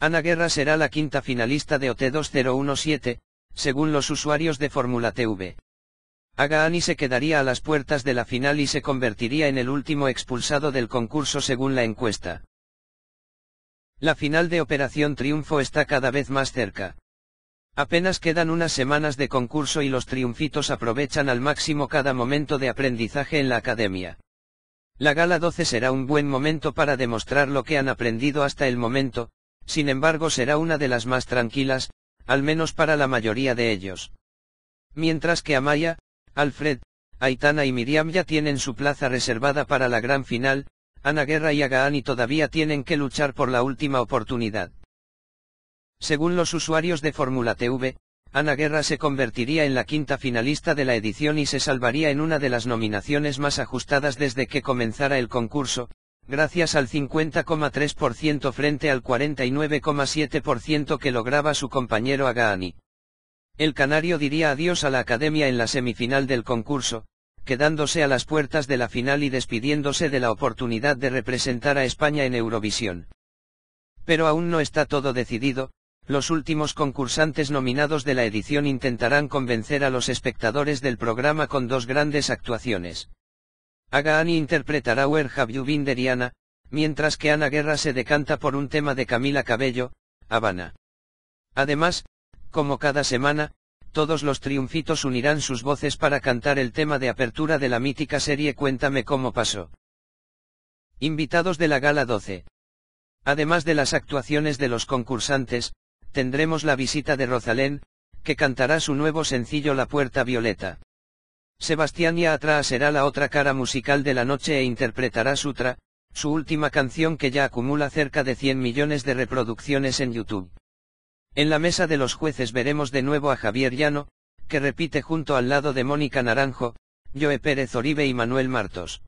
Ana Guerra será la quinta finalista de OT2017, según los usuarios de Fórmula TV. Agaani se quedaría a las puertas de la final y se convertiría en el último expulsado del concurso según la encuesta. La final de Operación Triunfo está cada vez más cerca. Apenas quedan unas semanas de concurso y los triunfitos aprovechan al máximo cada momento de aprendizaje en la academia. La gala 12 será un buen momento para demostrar lo que han aprendido hasta el momento, sin embargo será una de las más tranquilas, al menos para la mayoría de ellos. Mientras que Amaya, Alfred, Aitana y Miriam ya tienen su plaza reservada para la gran final, Ana Guerra y Agaani todavía tienen que luchar por la última oportunidad. Según los usuarios de Fórmula TV, Ana Guerra se convertiría en la quinta finalista de la edición y se salvaría en una de las nominaciones más ajustadas desde que comenzara el concurso, gracias al 50,3% frente al 49,7% que lograba su compañero Agani. El canario diría adiós a la academia en la semifinal del concurso, quedándose a las puertas de la final y despidiéndose de la oportunidad de representar a España en Eurovisión. Pero aún no está todo decidido, los últimos concursantes nominados de la edición intentarán convencer a los espectadores del programa con dos grandes actuaciones. Agaani interpretará Where Have You Been de mientras que Ana Guerra se decanta por un tema de Camila Cabello, Habana. Además, como cada semana, todos los triunfitos unirán sus voces para cantar el tema de apertura de la mítica serie Cuéntame cómo pasó. Invitados de la Gala 12. Además de las actuaciones de los concursantes, tendremos la visita de Rosalén, que cantará su nuevo sencillo La Puerta Violeta. Sebastián Yatra será la otra cara musical de la noche e interpretará Sutra, su última canción que ya acumula cerca de 100 millones de reproducciones en YouTube. En la mesa de los jueces veremos de nuevo a Javier Llano, que repite junto al lado de Mónica Naranjo, Joe Pérez Oribe y Manuel Martos.